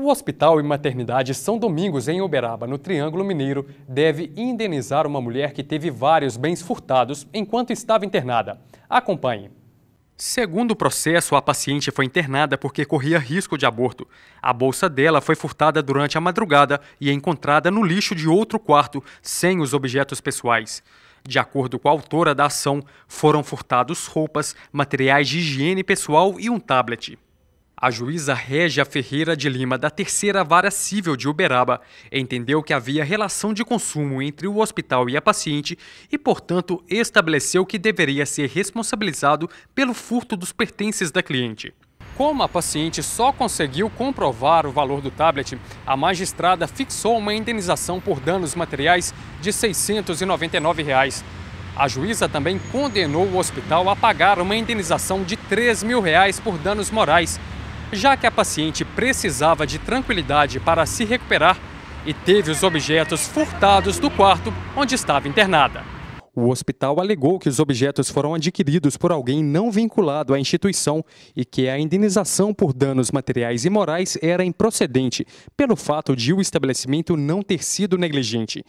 O Hospital e Maternidade São Domingos, em Uberaba, no Triângulo Mineiro, deve indenizar uma mulher que teve vários bens furtados enquanto estava internada. Acompanhe. Segundo o processo, a paciente foi internada porque corria risco de aborto. A bolsa dela foi furtada durante a madrugada e é encontrada no lixo de outro quarto, sem os objetos pessoais. De acordo com a autora da ação, foram furtados roupas, materiais de higiene pessoal e um tablet. A juíza Régia Ferreira de Lima, da terceira vara civil de Uberaba, entendeu que havia relação de consumo entre o hospital e a paciente e, portanto, estabeleceu que deveria ser responsabilizado pelo furto dos pertences da cliente. Como a paciente só conseguiu comprovar o valor do tablet, a magistrada fixou uma indenização por danos materiais de R$ 699. Reais. A juíza também condenou o hospital a pagar uma indenização de R$ 3 mil reais por danos morais já que a paciente precisava de tranquilidade para se recuperar e teve os objetos furtados do quarto onde estava internada. O hospital alegou que os objetos foram adquiridos por alguém não vinculado à instituição e que a indenização por danos materiais e morais era improcedente, pelo fato de o estabelecimento não ter sido negligente.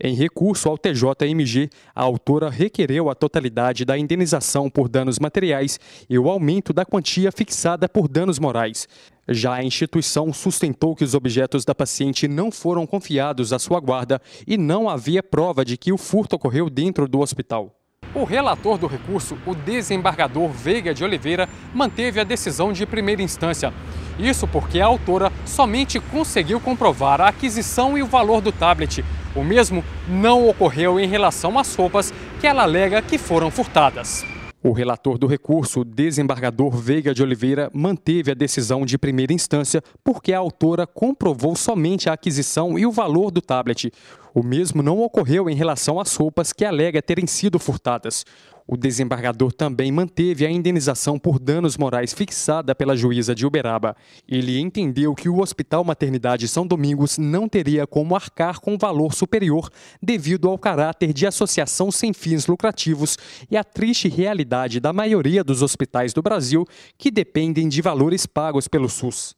Em recurso ao TJMG, a autora requereu a totalidade da indenização por danos materiais e o aumento da quantia fixada por danos morais. Já a instituição sustentou que os objetos da paciente não foram confiados à sua guarda e não havia prova de que o furto ocorreu dentro do hospital. O relator do recurso, o desembargador Veiga de Oliveira, manteve a decisão de primeira instância. Isso porque a autora somente conseguiu comprovar a aquisição e o valor do tablet, o mesmo não ocorreu em relação às roupas que ela alega que foram furtadas. O relator do recurso, desembargador Veiga de Oliveira, manteve a decisão de primeira instância porque a autora comprovou somente a aquisição e o valor do tablet. O mesmo não ocorreu em relação às roupas que alega terem sido furtadas. O desembargador também manteve a indenização por danos morais fixada pela juíza de Uberaba. Ele entendeu que o Hospital Maternidade São Domingos não teria como arcar com valor superior devido ao caráter de associação sem fins lucrativos e à triste realidade da maioria dos hospitais do Brasil que dependem de valores pagos pelo SUS.